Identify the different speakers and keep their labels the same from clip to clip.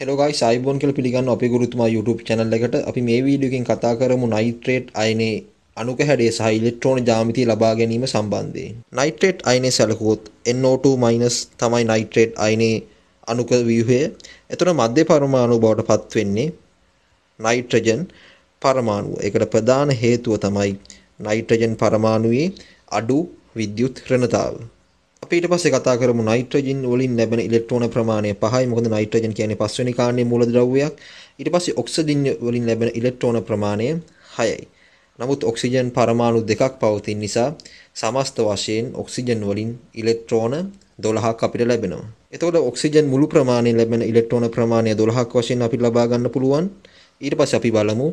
Speaker 1: Hello guys අයිබෝන් කියලා පිළිගන්න අපේ ගුරුතුමා YouTube channel එකට අපි මේ වීඩියෝ එකෙන් කතා කරමු නයිට්‍රේට් අයනේ අණුක හැඩය සහ ඉලෙක්ට්‍රෝන ජ්‍යාමිතිය ලබා ගැනීම සම්බන්ධයෙන්. නයිට්‍රේට් අයනේ සැලකුවොත් NO2- තමයි නයිට්‍රේට් අයනේ අණුක ව්‍යුහය. එතකොට මධ්‍ය පරමාණු බවට පත් වෙන්නේ නයිට්‍රජන් පරමාණුව. ඒකට ප්‍රධාන හේතුව තමයි නයිට්‍රජන් පරමාණුවේ අඩු විද්‍යුත් ඍණතාවය. අපි ඊට පස්සේ කතා කරමු නයිට්‍රජන් වලින් ලැබෙන ඉලෙක්ට්‍රෝන ප්‍රමාණය 5යි. මොකද නයිට්‍රජන් කියන්නේ පස්වෙනි කාණ්ඩයේ මූලද්‍රව්‍යයක්. ඊට පස්සේ ඔක්සිජන් වලින් ලැබෙන ඉලෙක්ට්‍රෝන ප්‍රමාණය 6යි. නමුත් ඔක්සිජන් පරමාණු දෙකක් පවතින නිසා සමස්ත වශයෙන් ඔක්සිජන් වලින් ඉලෙක්ට්‍රෝන 12ක් අපිට ලැබෙනවා. එතකොට ඔක්සිජන් මුළු ප්‍රමාණයෙන් ලැබෙන ඉලෙක්ට්‍රෝන ප්‍රමාණය 12ක් වශයෙන් අපිට ලබා ගන්න පුළුවන්. ඊට පස්සේ අපි බලමු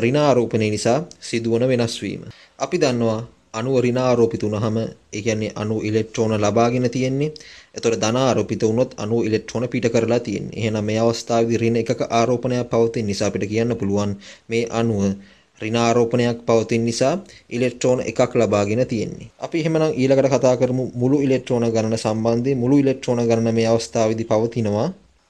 Speaker 1: ඍණ ආරෝපණය නිසා සිදුවන වෙනස් වීම. අපි දන්නවා අණු ඍණාරෝපිත වුනහම ඒ කියන්නේ අණු ඉලෙක්ට්‍රෝන ලබාගෙන තියෙන්නේ. එතකොට ධනාරෝපිත වුනොත් අණු ඉලෙක්ට්‍රෝන පිට කරලා තියෙන්නේ. එහෙනම් මේ අවස්ථාවේදී ඍණ එකක ආරෝපණයක් පවතින නිසා අපිට කියන්න පුළුවන් මේ අණුව ඍණාරෝපණයක් පවතින නිසා ඉලෙක්ට්‍රෝන එකක් ලබාගෙන තියෙන්නේ. අපි එහෙමනම් ඊළඟට කතා කරමු මුළු ඉලෙක්ට්‍රෝන ගණන සම්බන්ධයෙන් මුළු ඉලෙක්ට්‍රෝන ගණන මේ අවස්ථාවේදී පවතිනවා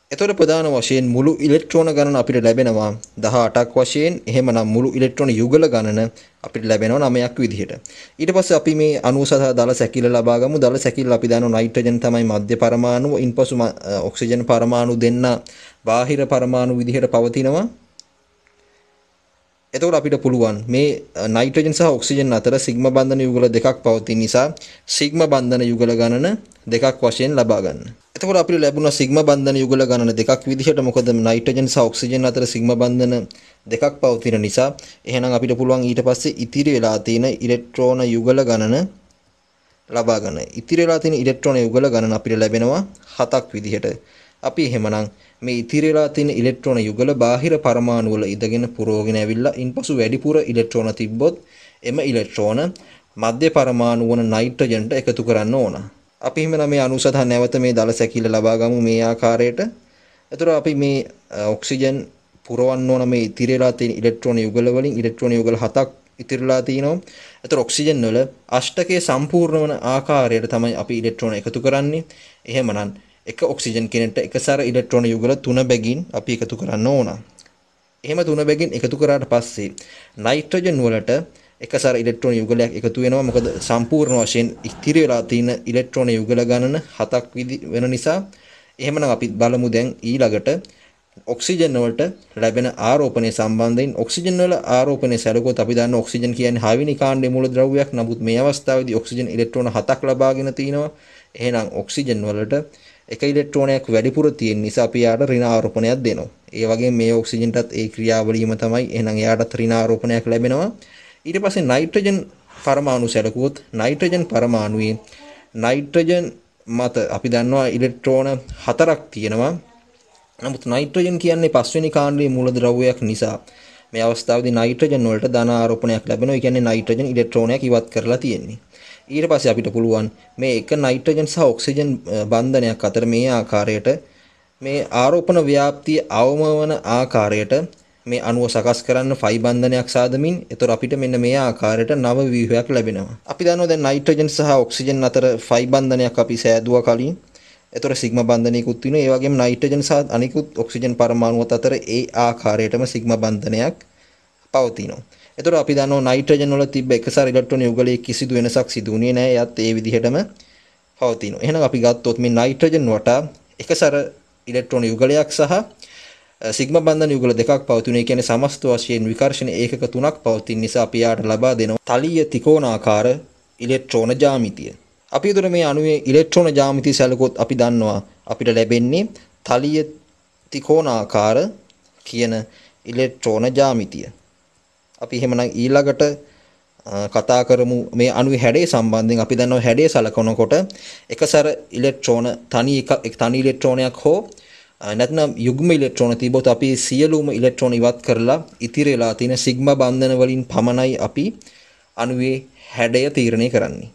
Speaker 1: එතකොට ප්‍රධාන වශයෙන් මුළු ඉලෙක්ට්‍රෝන ගණන අපිට ලැබෙනවා 18ක් වශයෙන්. එහෙමනම් මුළු ඉලෙක්ට්‍රෝන යුගල ගණන අපිට ලැබෙනවා 9ක් විදිහට. ඊට පස්සේ අපි මේ අණු සහ දල සැකිල්ල ලබා ගමු. දල සැකිල්ල අපි දන්නවා නයිට්‍රජන් තමයි මධ්‍ය පරමාණුව. ඉන්පසු ඔක්සිජන් පරමාණු දෙන්න බාහිර පරමාණු විදිහට පවතිනවා. එතකොට අපිට පුළුවන් මේ නයිට්‍රජන් සහ ඔක්සිජන් අතර සිග්මා බන්ධන යුගල දෙකක් පවතින නිසා සිග්මා බන්ධන යුගල ගණන දෙකක් වශයෙන් ලබා ගන්න. එතකොට අපිට ලැබුණා සිග්මා බන්ධන යුගල ගණන දෙකක් විදිහට මොකද නයිට්‍රජන් සහ ඔක්සිජන් අතර සිග්මා බන්ධන දෙකක් පවතින නිසා එහෙනම් අපිට පුළුවන් ඊට පස්සේ ඉතිරි වෙලා තියෙන ඉලෙක්ට්‍රෝන යුගල ගණන ලබා ගන්න. ඉතිරි වෙලා තියෙන ඉලෙක්ට්‍රෝන යුගල ගණන අපිට ලැබෙනවා හතක් විදිහට. අපි එහෙමනම් මේ ඉතිරිලා තියෙන ඉලෙක්ට්‍රෝන යුගල බාහිර පරමාණු වල ඉඳගෙන පුරෝගෙන ඇවිල්ලා ඉන්පසු වැඩිපුර ඉලෙක්ට්‍රෝන තිබ්බොත් එම ඉලෙක්ට්‍රෝන මධ්‍ය පරමාණු වන නයිට්‍රජන්ට එකතු කරන්න ඕන. අපි එහෙමනම් මේ අණු සහ නැවත මේ දල සැකිල්ල ලබා ගමු මේ ආකාරයට. එතකොට අපි මේ ඔක්සිජන් පුරවන්න ඕන මේ ඉතිරිලා තියෙන ඉලෙක්ට්‍රෝන යුගල වලින් ඉලෙක්ට්‍රෝන යුගල හතක් ඉතිරිලා තිනවා. ඒතර ඔක්සිජන් වල අෂ්ටකයේ සම්පූර්ණ වන ආකාරයට තමයි අපි ඉලෙක්ට්‍රෝන එකතු කරන්නේ. එහෙමනම් එක ඔක්සිජන් කෙනෙට එකසාර ඉලෙක්ට්‍රෝන යුගල තුන බැගින් අපි එකතු කරන්න ඕන. එහෙම තුන බැගින් එකතු කරාට පස්සේ නයිට්‍රජන් වලට එකසාර ඉලෙක්ට්‍රෝන යුගලයක් එකතු වෙනවා. මොකද සම්පූර්ණ වශයෙන් ඉතිරි වෙලා තියෙන ඉලෙක්ට්‍රෝන යුගල ගණන හතක් වෙන නිසා එහෙමනම් අපි බලමු දැන් ඊළඟට ඔක්සිජන් වලට ලැබෙන ආරෝපණය සම්බන්ධයෙන් ඔක්සිජන් වල ආරෝපණය සැලකුවොත් අපි දන්න ඔක්සිජන් කියන්නේ හයවෙනි කාණ්ඩයේ මූලද්‍රව්‍යයක්. නමුත් මේ අවස්ථාවේදී ඔක්සිජන් ඉලෙක්ට්‍රෝන හතක් ලබාගෙන තිනවා. එහෙනම් ඔක්සිජන් වලට එක ඉලෙක්ට්‍රෝනයක් වැඩිපුර තියෙන නිසා අපි යාට ඍණ ආරෝපණයක් දෙනවා. ඒ වගේම මේ ඔක්සිජන්ටත් ඒ ක්‍රියාවලියම තමයි එහෙනම් යාටත් ඍණ ආරෝපණයක් ලැබෙනවා. ඊට පස්සේ නයිට්‍රජන් පරමාණු සැලකුවොත් නයිට්‍රජන් පරමාණුවේ නයිට්‍රජන් මත අපි දන්නවා ඉලෙක්ට්‍රෝන හතරක් තියෙනවා. නමුත් නයිට්‍රජන් කියන්නේ පස්වෙනි කාණ්ඩයේ මූලද්‍රව්‍යයක් නිසා මේ අවස්ථාවේදී නයිට්‍රජන් වලට ධන ආරෝපණයක් ලැබෙනවා. ඒ කියන්නේ නයිට්‍රජන් ඉලෙක්ට්‍රෝනයක් ඉවත් කරලා තියෙන්නේ. ඊට පස්සේ අපිට පුළුවන් මේ එක නයිට්‍රජන් සහ ඔක්සිජන් බන්ධනයක් අතර මේ ආකාරයට මේ ආරෝපණ ව්‍යාප්තිය අවම වන ආකාරයට මේ අණුව සකස් කරන්න ෆයි බන්ධනයක් සාදමින් ඒතර අපිට මෙන්න මේ ආකාරයට නව ව්‍යුහයක් ලැබෙනවා. අපි දන්නවා දැන් නයිට්‍රජන් සහ ඔක්සිජන් අතර ෆයි බන්ධනයක් අපි සෑදුවා කලින්. ඒතර සිග්ම බන්ධනයකුත් වෙනවා. ඒ වගේම නයිට්‍රජන් සහ අනිකුත් ඔක්සිජන් පරමාණුවත් අතර ඒ ආකාරයටම සිග්ම බන්ධනයක් පවතිනවා. එතකොට අපි දන්නවා නයිට්‍රජන් වල තිබ්බ එකසාර ඉලෙක්ට්‍රෝන යුගලයේ කිසිදු වෙනසක් සිදු වුණේ නැහැ. එයත් ඒ විදිහටම පවතිනවා. එහෙනම් අපි ගත්තොත් මේ නයිට්‍රජන් වටා එකසාර ඉලෙක්ට්‍රෝන යුගලයක් සහ සිග්මා බන්ධන යුගල දෙකක් පවතින. ඒ කියන්නේ සමස්ත වශයෙන් විකර්ෂණ ඒකක තුනක් පවතින නිසා අපි යාට ලබා දෙනවා තලීය ත්‍රිකෝණාකාර ඉලෙක්ට්‍රෝන ජ්‍යාමිතිය. අපි උදේ මේ අණුවේ ඉලෙක්ට්‍රෝන ජ්‍යාමිතිය සැලකුවොත් අපි දන්නවා අපිට ලැබෙන්නේ තලීය ත්‍රිකෝණාකාර කියන ඉලෙක්ට්‍රෝන ජ්‍යාමිතිය. අපි එහෙමනම් ඊළඟට කතා කරමු මේ අණුවේ හැඩය සම්බන්ධයෙන් අපි දන්නවා හැඩය සලකනකොට එකසර ඉලෙක්ට්‍රෝන තනි එක තනි ඉලෙක්ට්‍රෝනයක් හෝ නැත්නම් යුග්ම ඉලෙක්ට්‍රෝන තිබොත් අපි සියලුම ඉලෙක්ට්‍රෝන ඉවත් කරලා ඉතිරෙලා තියෙන සිග්මා බන්ධන වලින් පමණයි අපි අණුවේ හැඩය තීරණය කරන්නේ.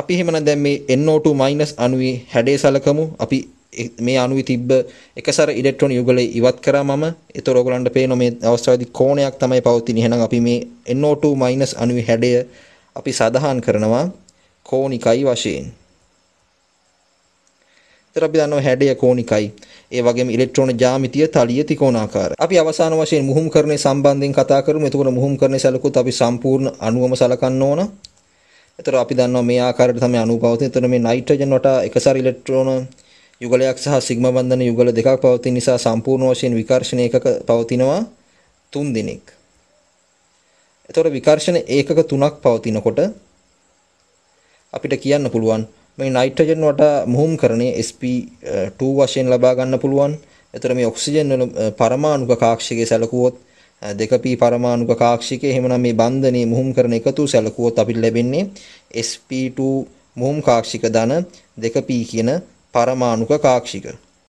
Speaker 1: අපි එහෙමනම් දැන් මේ NO2- අණුවේ හැඩය සලකමු. අපි මේ අණුවේ තිබ්බ එකසර ඉලෙක්ට්‍රෝන යුගල ඉවත් කරා මම. ඒතර ඔයගලන්ට පේන මේ අවස්ථාවේදී කෝණයක් තමයි පවතින්නේ. එහෙනම් අපි මේ NO2- අණුවේ හැඩය අපි සඳහන් කරනවා කෝණිකයි වශයෙන්. ඒතර අපි දන්නවා හැඩය කෝණිකයි. ඒ වගේම ඉලෙක්ට්‍රෝන ජ්‍යාමිතිය තලිය ත්‍රිකෝණාකාරයි. අපි අවසාන වශයෙන් මුහුම්කරණය සම්බන්ධයෙන් කතා කරමු. එතකොට මුහුම්කරණය සැලකුවොත් අපි සම්පූර්ණ අණුවම සලකන්න ඕන. ඒතර අපි දන්නවා මේ ආකාරයට තමයි අණුව පවතින. ඒතර මේ නයිට්‍රජන් වටා එකසර ඉලෙක්ට්‍රෝන යුගලයක් සහ සිග්මා බන්ධන යුගල දෙකක් පවතින නිසා සම්පූර්ණ වශයෙන් විකර්ෂණ ඒකක පවතිනවා 3 දිනක්. එතකොට විකර්ෂණ ඒකක 3ක් පවතිනකොට අපිට කියන්න පුළුවන් මේ නයිට්‍රජන් වටා මුහුම්කරණය sp2 වශයෙන් ලබා ගන්න පුළුවන්. එතකොට මේ ඔක්සිජන් වල පරමාණුක කාක්ෂිකය සැලකුවොත් 2p පරමාණුක කාක්ෂිකය එහෙමනම් මේ බන්ධනේ මුහුම්කරණ එකතු සැලකුවොත් අපිට ලැබෙන්නේ sp2 මුහුම් කාක්ෂික ධන 2p කියන පරමාණුක කාක්ෂික